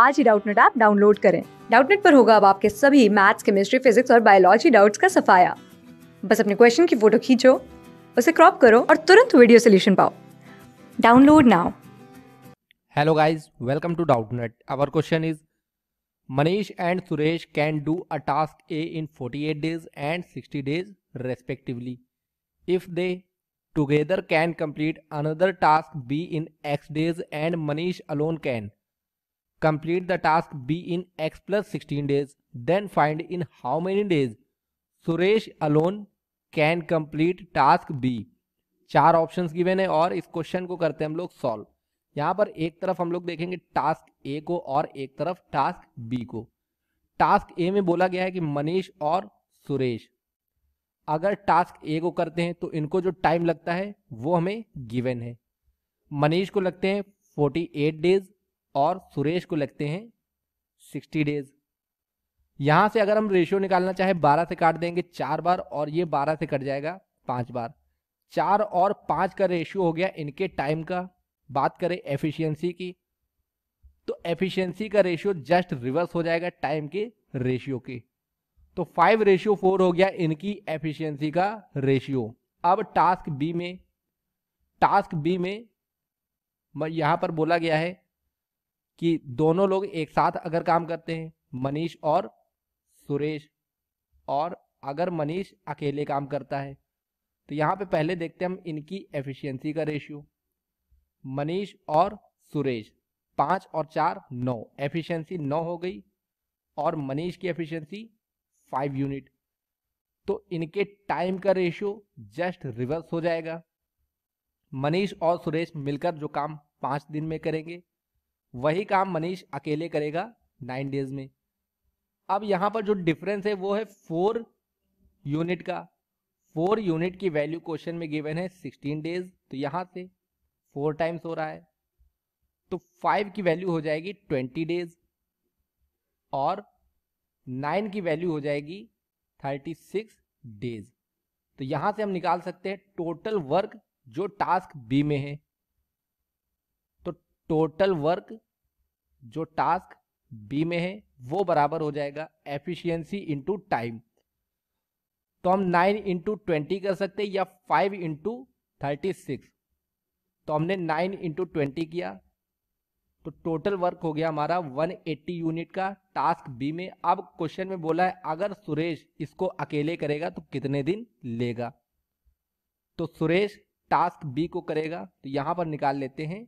आज ही Doubtnut app download करें डाउटनेट पर होगा अब आपके सभी मैथ्स केमिस्ट्री फिजिक्स और बायोलॉजी डाउट्स का सफाया बस अपने क्वेश्चन की फोटो खींचो उसे क्रॉप करो और तुरंत वीडियो सोल्यूशन पाओ download now hello guys welcome to Doubtnut our question is Manish and Suresh can do a task A in 48 days and 60 days respectively if they together can complete another task B in X days and Manish alone can Complete the task B in x plus 16 days. Then find in how many days Suresh alone can complete task B चार options given है और इस question को करते हैं हम लोग solve यहाँ पर एक तरफ हम लोग देखेंगे टास्क ए को और एक तरफ टास्क बी को टास्क ए में बोला गया है कि मनीष और सुरेश अगर टास्क ए को करते हैं तो इनको जो टाइम लगता है वो हमें गिवन है मनीष को लगते हैं 48 डेज और सुरेश को लगते हैं सिक्सटी डेज यहां से अगर हम रेशियो निकालना चाहे बारह से काट देंगे चार बार और ये बारह से कट जाएगा पांच बार चार और पांच का रेशियो हो गया इनके टाइम का बात करें एफिशिएंसी की तो एफिशिएंसी का रेशियो जस्ट रिवर्स हो जाएगा टाइम के रेशियो के तो फाइव रेशियो फोर हो गया इनकी एफिशिएंसी का रेशियो अब टास्क बी में टास्क बी में यहां पर बोला गया है कि दोनों लोग एक साथ अगर काम करते हैं मनीष और सुरेश और अगर मनीष अकेले काम करता है तो यहाँ पे पहले देखते हैं हम इनकी एफिशिएंसी का रेशियो मनीष और सुरेश पाँच और चार नौ एफिशिएंसी नौ हो गई और मनीष की एफिशिएंसी फाइव यूनिट तो इनके टाइम का रेशियो जस्ट रिवर्स हो जाएगा मनीष और सुरेश मिलकर जो काम पाँच दिन में करेंगे वही काम मनीष अकेले करेगा नाइन डेज में अब यहां पर जो डिफरेंस है वो है फोर यूनिट का फोर यूनिट की वैल्यू क्वेश्चन में गिवन है सिक्सटीन डेज तो यहां से फोर टाइम्स हो रहा है तो फाइव की वैल्यू हो जाएगी ट्वेंटी डेज और नाइन की वैल्यू हो जाएगी थर्टी सिक्स डेज तो यहां से हम निकाल सकते हैं टोटल वर्क जो टास्क बी में है तो टोटल वर्क जो टास्क बी में है वो बराबर हो जाएगा एफिशिएंसी इंटू टाइम तो हम नाइन इंटू ट्वेंटी कर सकते हैं या फाइव इंटू थर्टी सिक्स तो हमने नाइन इंटू ट्वेंटी किया तो टोटल वर्क हो गया हमारा 180 यूनिट का टास्क बी में अब क्वेश्चन में बोला है अगर सुरेश इसको अकेले करेगा तो कितने दिन लेगा तो सुरेश टास्क बी को करेगा तो यहां पर निकाल लेते हैं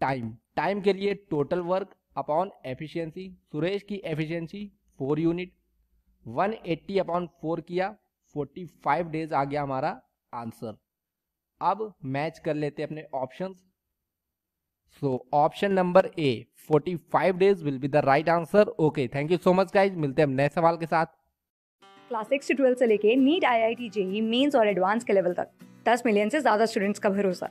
टाइम टाइम के लिए total work upon efficiency Suresh की efficiency four unit 180 eighty upon four किया 45 डेज आ गया हमारा आंसर अब मैच कर लेते अपने options so option number A 45 days will be the right answer okay thank you so much guys मिलते हैं नए सवाल के साथ क्लास सिक्स से ट्वेल्थ से लेके NEET I I T JEE mains और एडवांस के लेवल तक 10 मिलियन से ज्यादा स्टूडेंट्स का भरोसा